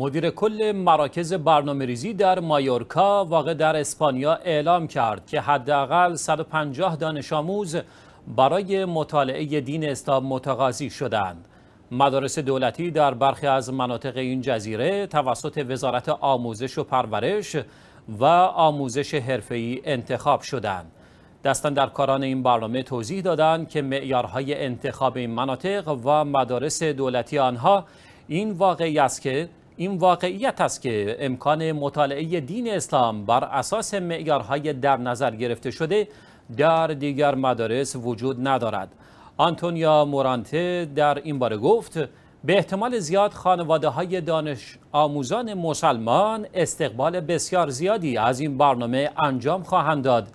مدیر کل مراکز برنامه ریزی در مایورکا واقع در اسپانیا اعلام کرد که حداقل 150 دانش آموز برای مطالعه دین اسلام متقاضی شدند. مدارس دولتی در برخی از مناطق این جزیره توسط وزارت آموزش و پرورش و آموزش حرفه‌ای انتخاب شدند. در کاران این برنامه توضیح دادند که معیارهای انتخاب این مناطق و مدارس دولتی آنها این واقعی است که این واقعیت است که امکان مطالعه دین اسلام بر اساس معیارهای در نظر گرفته شده در دیگر مدارس وجود ندارد آنتونیا مورانته در این باره گفت به احتمال زیاد خانواده های دانش آموزان مسلمان استقبال بسیار زیادی از این برنامه انجام خواهند داد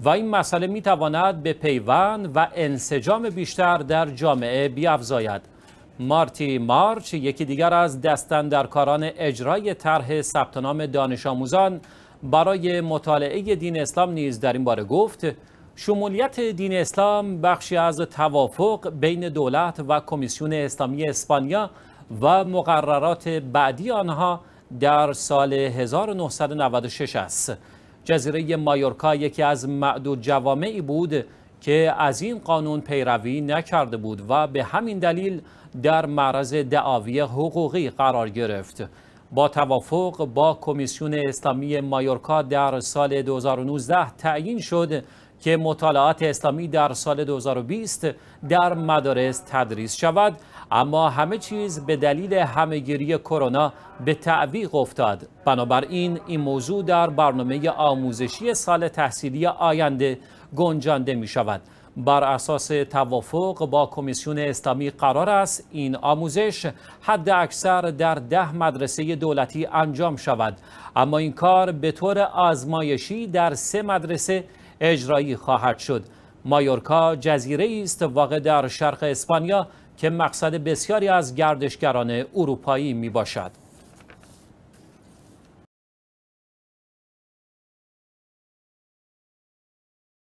و این مسئله می تواند به پیوند و انسجام بیشتر در جامعه بیافزاید. مارتی مارچ یکی دیگر از کاران اجرای طرح ثبت نام دانش آموزان برای مطالعه دین اسلام نیز در این باره گفت شمولیت دین اسلام بخشی از توافق بین دولت و کمیسیون اسلامی اسپانیا و مقررات بعدی آنها در سال 1996 است جزیره مایورکا یکی از معدود جوامعی بود که از این قانون پیروی نکرده بود و به همین دلیل در معرض دعاوی حقوقی قرار گرفت. با توافق با کمیسیون اسلامی مایورکا در سال 2019 تعیین شد که مطالعات اسلامی در سال 2020 در مدارس تدریس شود اما همه چیز به دلیل همگیری کرونا به تعویق افتاد بنابراین این موضوع در برنامه آموزشی سال تحصیلی آینده گنجانده می شود بر اساس توافق با کمیسیون اسلامی قرار است این آموزش حد اکثر در ده مدرسه دولتی انجام شود اما این کار به طور آزمایشی در سه مدرسه اجرایی خواهد شد مایورکا جزیره است واقع در شرق اسپانیا که مقصد بسیاری از گردشگران اروپایی می باشد.